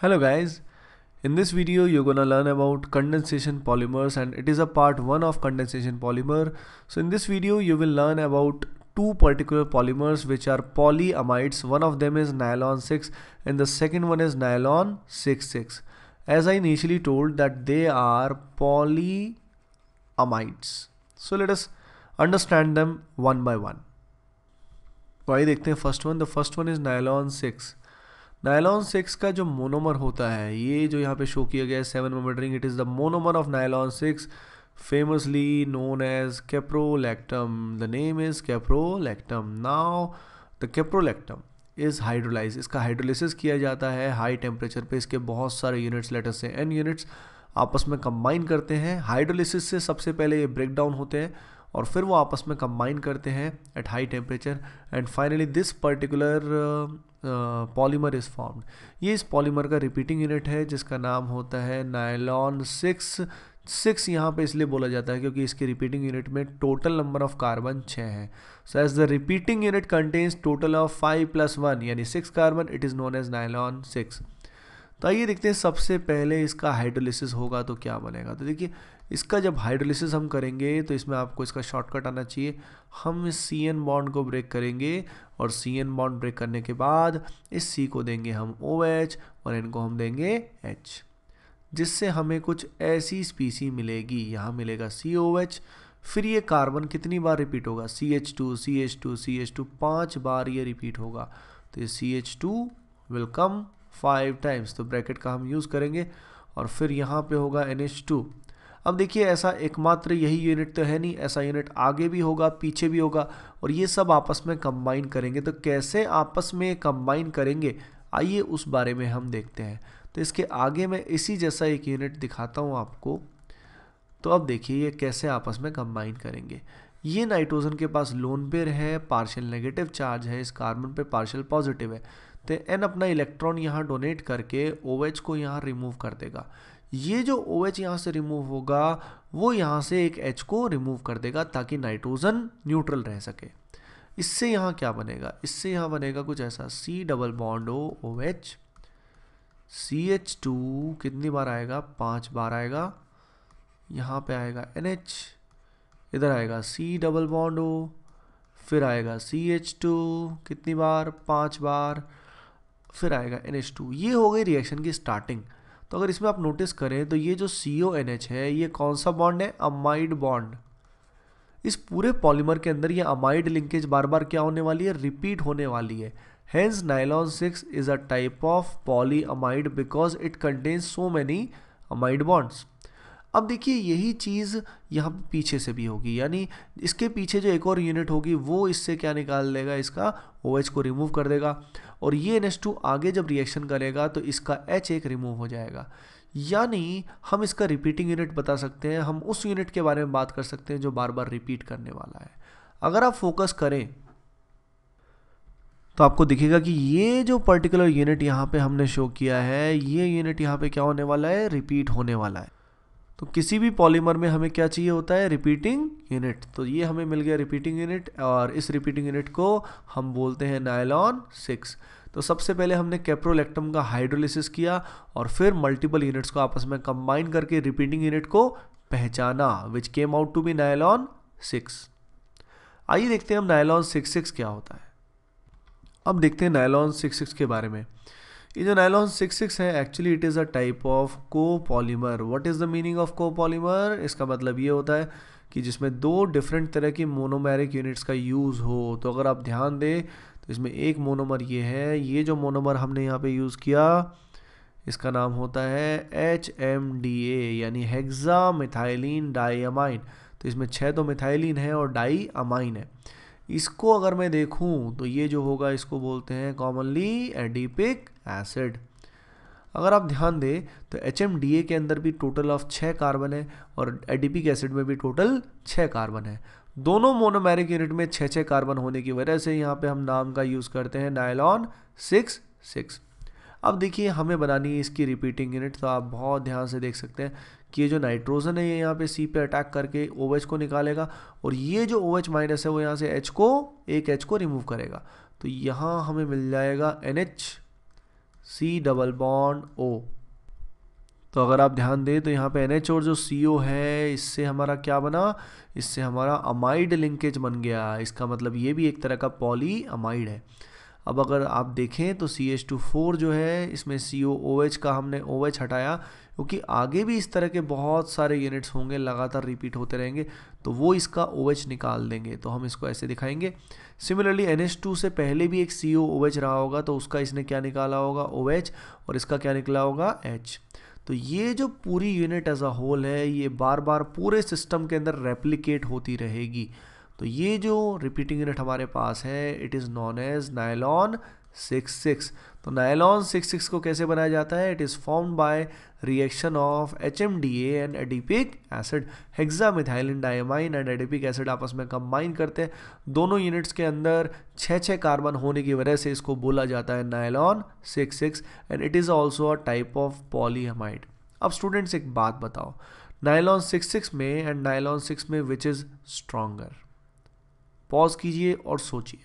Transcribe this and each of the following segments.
Hello guys, in this video you're gonna learn about condensation polymers and it is a part 1 of condensation polymer. So in this video you will learn about two particular polymers which are polyamides. One of them is nylon 6 and the second one is nylon 66. As I initially told that they are polyamides. So let us understand them one by one. Why देखते first one? The first one is nylon 6. Nylon six का जो monomer होता है ये जो यहाँ पे show किया गया है seven membered ring it is the monomer of nylon six famously known as caprolactam the name is caprolactam now the caprolactam is hydrolyse इसका हाइड्रोलिसिस किया जाता है हाई टेम्परेचर पे इसके बहुत सारे यूनिट्स लेटर्स से एन यूनिट्स आपस में कंबाइन करते हैं हाइड्रोलिसिस से सबसे पहले ये ब्रेक डाउन होते हैं और फिर वो आपस में कंबाइन करते हैं at high temperature and finally this particular polymer is formed ये इस पॉलीमर का रिपीटिंग यूनिट है जिसका नाम होता है नायलॉन सिक्स सिक्स यहाँ पे इसलिए बोला जाता है क्योंकि इसके रिपीटिंग यूनिट में टोटल नंबर ऑफ कार्बन छः हैं so as the repeating unit contains total of five plus one यानी six carbon it is known as nylon six तो आइए देखते हैं सबसे पहले इसका हाइड्रोलिसिस होगा तो क्या बनेगा तो देखिए इसका जब हाइड्रोलिसिस हम करेंगे तो इसमें आपको इसका शॉर्टकट आना चाहिए हम इस सी एन बॉन्ड को ब्रेक करेंगे और सी एन बॉन्ड ब्रेक करने के बाद इस सी को देंगे हम ओ एच और इनको हम देंगे एच जिससे हमें कुछ ऐसी स्पीसी मिलेगी यहाँ मिलेगा सी ओ एच फिर ये कार्बन कितनी बार रिपीट होगा C H two C H two C H two पाँच बार ये रिपीट होगा तो ये C H two will come five times तो ब्रैकेट का हम यूज़ करेंगे और फिर यहाँ पे होगा एन एच टू अब देखिए ऐसा एकमात्र यही यूनिट तो है नहीं ऐसा यूनिट आगे भी होगा पीछे भी होगा और ये सब आपस में कंबाइन करेंगे तो कैसे आपस में कंबाइन करेंगे आइए उस बारे में हम देखते हैं तो इसके आगे मैं इसी जैसा एक यूनिट दिखाता हूँ आपको तो अब देखिए ये कैसे आपस में कंबाइन करेंगे ये नाइट्रोजन के पास लोन पेयर है पार्शियल नेगेटिव चार्ज है इस कार्बन पे पार्शियल पॉजिटिव है तो एन अपना इलेक्ट्रॉन यहाँ डोनेट करके ओ OH को यहाँ रिमूव कर देगा ये जो ओ OH यहाँ से रिमूव होगा वो यहाँ से एक एच को रिमूव कर देगा ताकि नाइट्रोजन न्यूट्रल रह सके इससे यहाँ क्या बनेगा इससे यहाँ बनेगा कुछ ऐसा C double bond O O H C H two कितनी बार आएगा पांच बार आएगा यहाँ पे आएगा एन एच इधर आएगा सी डबल बॉन्ड ओ फिर आएगा सी एच टू कितनी बार पांच बार फिर आएगा एन एच टू ये हो गई रिएक्शन की स्टार्टिंग तो अगर इसमें आप नोटिस करें तो ये जो सी ओ एन एच है ये कौन सा बॉन्ड है अमाइड बॉन्ड इस पूरे पॉलीमर के अंदर ये अमाइड लिंकेज बार बार क्या होने वाली है रिपीट होने वाली है hence nylon six is a type of polyamide because it contains so many amide bonds अब देखिए यही चीज़ यहाँ पीछे से भी होगी यानी इसके पीछे जो एक और यूनिट होगी वो इससे क्या निकाल लेगा इसका ओ OH को रिमूव कर देगा और ये एन आगे जब रिएक्शन करेगा तो इसका एच एक रिमूव हो जाएगा यानी हम इसका रिपीटिंग यूनिट बता सकते हैं हम उस यूनिट के बारे में बात कर सकते हैं जो बार बार रिपीट करने वाला है अगर आप फोकस करें तो आपको दिखेगा कि ये जो पर्टिकुलर यूनिट यहाँ पे हमने शो किया है ये यूनिट यहाँ पे क्या होने वाला है रिपीट होने वाला है तो किसी भी पॉलीमर में हमें क्या चाहिए होता है रिपीटिंग यूनिट तो ये हमें मिल गया रिपीटिंग यूनिट और इस रिपीटिंग यूनिट को हम बोलते हैं नायलॉन सिक्स तो सबसे पहले हमने कैप्रोलेक्टम का हाइड्रोलिसिस किया और फिर मल्टीपल यूनिट्स को आपस में कंबाइन करके रिपीटिंग यूनिट को पहचाना which came out to be nylon six आइए देखते हैं हम नायलॉन सिक्स सिक्स क्या होता है अब देखते हैं नायलॉन सिक्स सिक्स के बारे में ये जो नाइलॉन सिक्स सिक्स है actually it is a type of को polymer what is the meaning of polymer इसका मतलब ये होता है कि जिसमें दो डिफरेंट तरह की मोनोमेरिक यूनिट्स का यूज़ हो तो अगर आप ध्यान दें तो इसमें एक मोनोमर ये है ये जो मोनोमर हमने यहाँ पे यूज़ किया इसका नाम होता है एच एम डी ए यानी हेग्जा मिथाइलिन डाई अमाइन तो इसमें छः तो मिथाइलिन है और डाई अमाइन है इसको अगर मैं देखूं तो ये जो होगा इसको बोलते हैं कॉमनली एडिपिक एसिड अगर आप ध्यान दें तो एच के अंदर भी टोटल ऑफ छः कार्बन है और एडिपिक एसिड में भी टोटल छः कार्बन है दोनों मोनोमेरिक यूनिट में छः छः कार्बन होने की वजह से यहाँ पे हम नाम का यूज़ करते हैं नायलॉन सिक्स सिक्स अब देखिए हमें बनानी है इसकी रिपीटिंग यूनिट तो आप बहुत ध्यान से देख सकते हैं कि ये जो नाइट्रोजन है ये यहाँ पे सी पे अटैक करके ओ OH को निकालेगा और ये जो ओ OH माइनस है वो यहाँ से एच को एक एच को रिमूव करेगा तो यहाँ हमें मिल जाएगा N H C double bond O तो अगर आप ध्यान दें तो यहाँ पे एन और जो सी है इससे हमारा क्या बना इससे हमारा अमाइड लिंकेज बन गया इसका मतलब ये भी एक तरह का पॉली अमाइड है अब अगर आप देखें तो सी एच टू फोर जो है इसमें सी ओ ओ एच का हमने ओ OH एच हटाया क्योंकि आगे भी इस तरह के बहुत सारे यूनिट्स होंगे लगातार रिपीट होते रहेंगे तो वो इसका ओ OH निकाल देंगे तो हम इसको ऐसे दिखाएंगे सिमिलरली एन से पहले भी एक सी ओ OH रहा होगा तो उसका इसने क्या निकाला होगा ओ OH और इसका क्या निकला होगा एच तो ये जो पूरी यूनिट एज अ होल है ये बार बार पूरे सिस्टम के अंदर रेप्लिकेट होती रहेगी तो ये जो रिपीटिंग यूनिट हमारे पास है it is known as nylon six six तो नायलॉन सिक्स सिक्स को कैसे बनाया जाता है it is form by reaction of H M D A and adipic acid hexamethylene diamine and adipic acid आपस में कंबाइन करते हैं दोनों यूनिट्स के अंदर छः छः कार्बन होने की वजह से इसको बोला जाता है nylon six six and it is also a type of polyamide अब स्टूडेंट्स एक बात बताओ नायलॉन सिक्स सिक्स में एंड नायलॉन सिक्स में विच इज़ स्ट्रोंगर पॉज कीजिए और सोचिए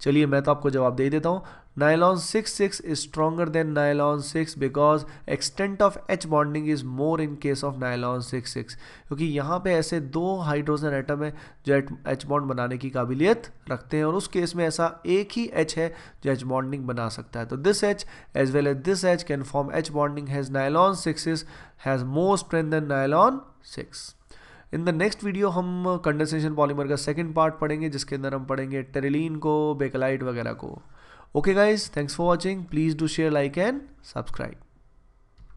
चलिए मैं तो आपको जवाब दे देता हूँ nylon six six is stronger than nylon six because extent of H bonding is more in case of nylon six six क्योंकि यहाँ पे ऐसे दो हाइड्रोजन एटम है जो एच बॉन्ड बनाने की काबिलियत रखते हैं और उस केस में ऐसा एक ही एच है जो एच बॉन्डिंग बना सकता है तो this H as well as this H can form H bonding has nylon six has more strength than nylon six in the next video हम कंडेंसेशन पॉलीमर का सेकंड पार्ट पढ़ेंगे जिसके अंदर हम पढ़ेंगे टेरेलिन को बेकलाइट वगैरह को okay guys thanks for watching please do share like and subscribe